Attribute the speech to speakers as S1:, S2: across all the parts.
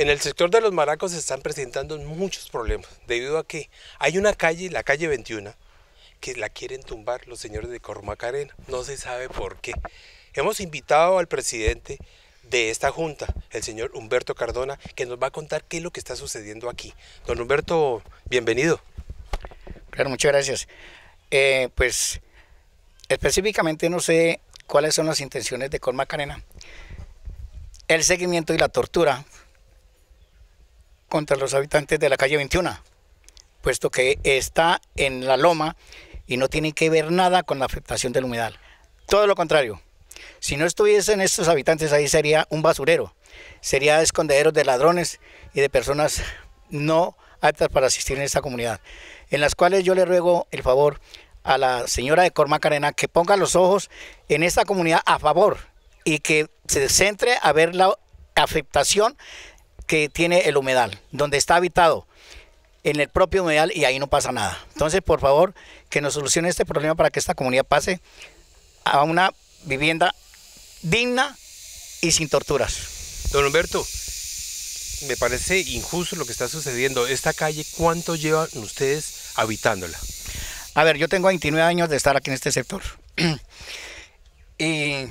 S1: En el sector de los maracos se están presentando muchos problemas, debido a que hay una calle, la calle 21, que la quieren tumbar los señores de Cormacarena, no se sabe por qué. Hemos invitado al presidente de esta junta, el señor Humberto Cardona,
S2: que nos va a contar qué es lo que está sucediendo aquí. Don Humberto, bienvenido. Claro, muchas gracias. Eh, pues específicamente no sé cuáles son las intenciones de Cormacarena. El seguimiento y la tortura contra los habitantes de la calle 21, puesto que está en la loma y no tiene que ver nada con la afectación del humedal. Todo lo contrario, si no estuviesen estos habitantes ahí sería un basurero, sería escondedero de ladrones y de personas no aptas para asistir en esta comunidad, en las cuales yo le ruego el favor a la señora de Cormacarena que ponga los ojos en esta comunidad a favor y que se centre a ver la afectación que tiene el humedal, donde está habitado, en el propio humedal y ahí no pasa nada. Entonces, por favor, que nos solucione este problema para que esta comunidad pase a una vivienda digna y sin torturas.
S1: Don Humberto, me parece injusto lo que está sucediendo. Esta calle, ¿cuánto llevan ustedes habitándola?
S2: A ver, yo tengo 29 años de estar aquí en este sector. y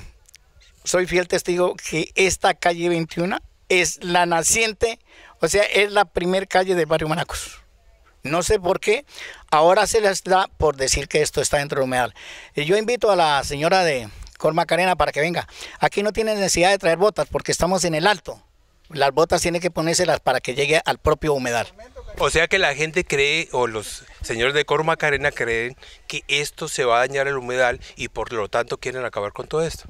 S2: soy fiel testigo que esta calle 21 es la naciente, o sea, es la primer calle del barrio Manacos. No sé por qué, ahora se les da por decir que esto está dentro del humedal. Eh, yo invito a la señora de Cormacarena para que venga. Aquí no tiene necesidad de traer botas porque estamos en el alto. Las botas tiene que ponérselas para que llegue al propio humedal.
S1: O sea que la gente cree, o los señores de Cormacarena creen que esto se va a dañar el humedal y por lo tanto quieren acabar con todo
S2: esto.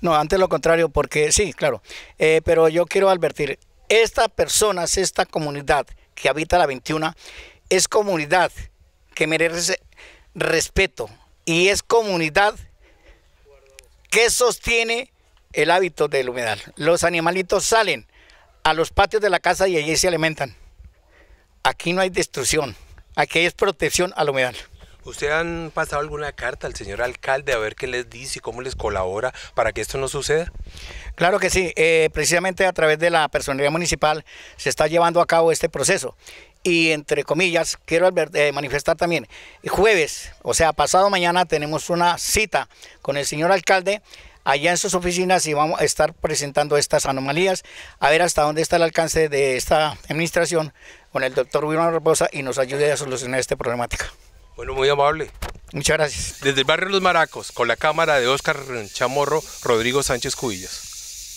S2: No, antes lo contrario, porque sí, claro. Eh, pero yo quiero advertir, estas personas, esta comunidad que habita la 21, es comunidad que merece respeto y es comunidad que sostiene el hábito del humedal. Los animalitos salen a los patios de la casa y allí se alimentan. Aquí no hay destrucción, aquí es protección al humedal.
S1: ¿Usted han pasado alguna carta al señor alcalde a ver qué les dice y cómo les colabora
S2: para que esto no suceda? Claro que sí. Eh, precisamente a través de la personalidad municipal se está llevando a cabo este proceso. Y entre comillas, quiero eh, manifestar también, jueves, o sea, pasado mañana tenemos una cita con el señor alcalde allá en sus oficinas y vamos a estar presentando estas anomalías, a ver hasta dónde está el alcance de esta administración con el doctor Wilma Barbosa y nos ayude a solucionar esta problemática.
S1: Bueno, muy amable. Muchas gracias. Desde el barrio Los Maracos, con la cámara de Óscar Chamorro Rodrigo Sánchez Cubillas.